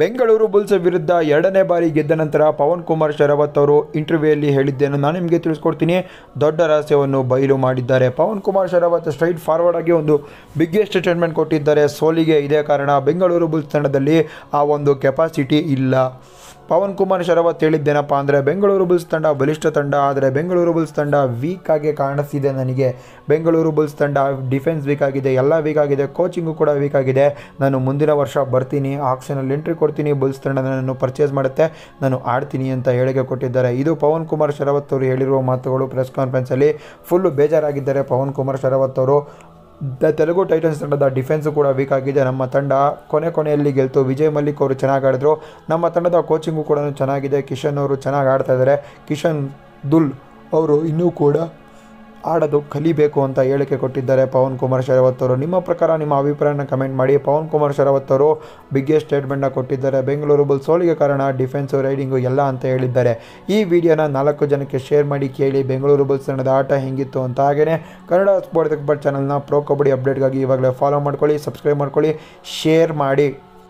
Bengaluru Bulls ವಿರುದ್ಧ ಎರಡನೇ ಬಾರಿ ಗೆದ್ದ ನಂತರ ಪವನ್ ಕುಮಾರ್ ಶರವತ್ ಅವರು ಇಂಟರ್ವ್ಯೂಯಲ್ಲಿ ಹೇಳಿದ್ದೇನು ನಾನು ನಿಮಗೆ ತಿಳಿಸ್ಕೊಡ್ತೀನಿ ದೊಡ್ಡ ರಹಸ್ಯವನ್ನು ಬಯಲು ಮಾಡಿದ್ದಾರೆ ಪವನ್ ಕುಮಾರ್ ಶರಾವತ್ ಸ್ಟ್ರೈಟ್ ಫಾರ್ವರ್ಡ್ ಆಗಿ ಒಂದು ಬಿಗ್ಗೆಸ್ಟ್ ಸ್ಟೇಟ್ಮೆಂಟ್ ಕೊಟ್ಟಿದ್ದಾರೆ ಸೋಲಿಗೆ ಇದೇ ಕಾರಣ ಬೆಂಗಳೂರು ಬುಲ್ಸ್ ತಂಡದಲ್ಲಿ ಆ ಒಂದು ಕೆಪಾಸಿಟಿ ಇಲ್ಲ ಪವನ್ ಕುಮಾರ್ ಶರವತ್ ಹೇಳಿದ್ದೇನಪ್ಪ ಅಂದರೆ ಬೆಂಗಳೂರು ಬುಲ್ಸ್ ತಂಡ ಬಲಿಷ್ಠ ತಂಡ ಆದರೆ ಬೆಂಗಳೂರು ಬುಲ್ಸ್ ತಂಡ ವೀಕ್ ಆಗಿ ಕಾಣಿಸ್ತಿದೆ ನನಗೆ ಬೆಂಗಳೂರು ಬುಲ್ಸ್ ತಂಡ ಡಿಫೆನ್ಸ್ ವೀಕ್ ಆಗಿದೆ ಎಲ್ಲ ವೀಕ್ ಆಗಿದೆ ಕೋಚಿಂಗು ಕೂಡ ವೀಕ್ ಆಗಿದೆ ನಾನು ಮುಂದಿನ ವರ್ಷ ಬರ್ತೀನಿ ಆಕ್ಷನಲ್ಲಿ ಎಂಟ್ರಿ ಕೊಡ್ತೀನಿ ಬುಲ್ಸ್ ತಂಡ ನನ್ನನ್ನು ಪರ್ಚೇಸ್ ಮಾಡುತ್ತೆ ನಾನು ಆಡ್ತೀನಿ ಅಂತ ಹೇಳಿಕೆ ಕೊಟ್ಟಿದ್ದಾರೆ ಇದು ಪವನ್ ಕುಮಾರ್ ಶರವತ್ ಅವರು ಹೇಳಿರುವ ಮಾತುಗಳು ಪ್ರೆಸ್ ಕಾನ್ಫರೆನ್ಸಲ್ಲಿ ಫುಲ್ಲು ಬೇಜಾರಾಗಿದ್ದಾರೆ ಪವನ್ ಕುಮಾರ್ ಶರವತ್ ಅವರು ದ ತೆಲುಗು ಟೈಟನ್ಸ್ ತಂಡದ ಡಿಫೆನ್ಸು ಕೂಡ ವೀಕ್ ಆಗಿದೆ ನಮ್ಮ ತಂಡ ಕೊನೆ ಕೊನೆಯಲ್ಲಿ ಗೆಲ್ತು ವಿಜಯ್ ಮಲ್ಲಿಕ್ ಅವರು ಚೆನ್ನಾಗಿ ಆಡಿದ್ರು ನಮ್ಮ ತಂಡದ ಕೋಚಿಂಗು ಕೂಡ ಚೆನ್ನಾಗಿದೆ ಕಿಶನ್ ಅವರು ಚೆನ್ನಾಗಿ ಆಡ್ತಾ ಇದ್ದಾರೆ ಕಿಶನ್ ದುಲ್ ಅವರು ಇನ್ನೂ ಕೂಡ ಆಡೋದು ಕಲಿಬೇಕು ಅಂತ ಹೇಳಿಕೆ ಕೊಟ್ಟಿದ್ದಾರೆ ಪವನ್ ಕುಮಾರ್ ಶರಾವತ್ ಅವರು ನಿಮ್ಮ ಪ್ರಕಾರ ನಿಮ್ಮ ಅಭಿಪ್ರಾಯನ ಕಮೆಂಟ್ ಮಾಡಿ ಪವನ್ ಕುಮಾರ್ ಶರಾವತ್ ಅವರು ಬಿಗ್ಗೆಸ್ಟ್ ಸ್ಟೇಟ್ಮೆಂಟ್ನ ಕೊಟ್ಟಿದ್ದಾರೆ ಬೆಂಗಳೂರು ಬುಲ್ಸ್ ಸೋಲಿಗೆ ಕಾರಣ ಡಿಫೆನ್ಸು ರೈಡಿಂಗು ಎಲ್ಲ ಅಂತ ಹೇಳಿದ್ದಾರೆ ಈ ವಿಡಿಯೋನ ನಾಲ್ಕು ಜನಕ್ಕೆ ಶೇರ್ ಮಾಡಿ ಕೇಳಿ ಬೆಂಗಳೂರು ಬುಲ್ಸ್ ತಂಡದ ಆಟ ಹೆಂಗಿತ್ತು ಅಂತ ಹಾಗೆಯೇ ಕನ್ನಡ ಸ್ಪೋರ್ಟ್ ಚಾನಲ್ನ ಪ್ರೋ ಕಬಡ್ಡಿ ಅಪ್ಡೇಟ್ಗಾಗಿ ಇವಾಗಲೇ ಫಾಲೋ ಮಾಡ್ಕೊಳ್ಳಿ ಸಬ್ಸ್ಕ್ರೈಬ್ ಮಾಡ್ಕೊಳ್ಳಿ ಶೇರ್ ಮಾಡಿ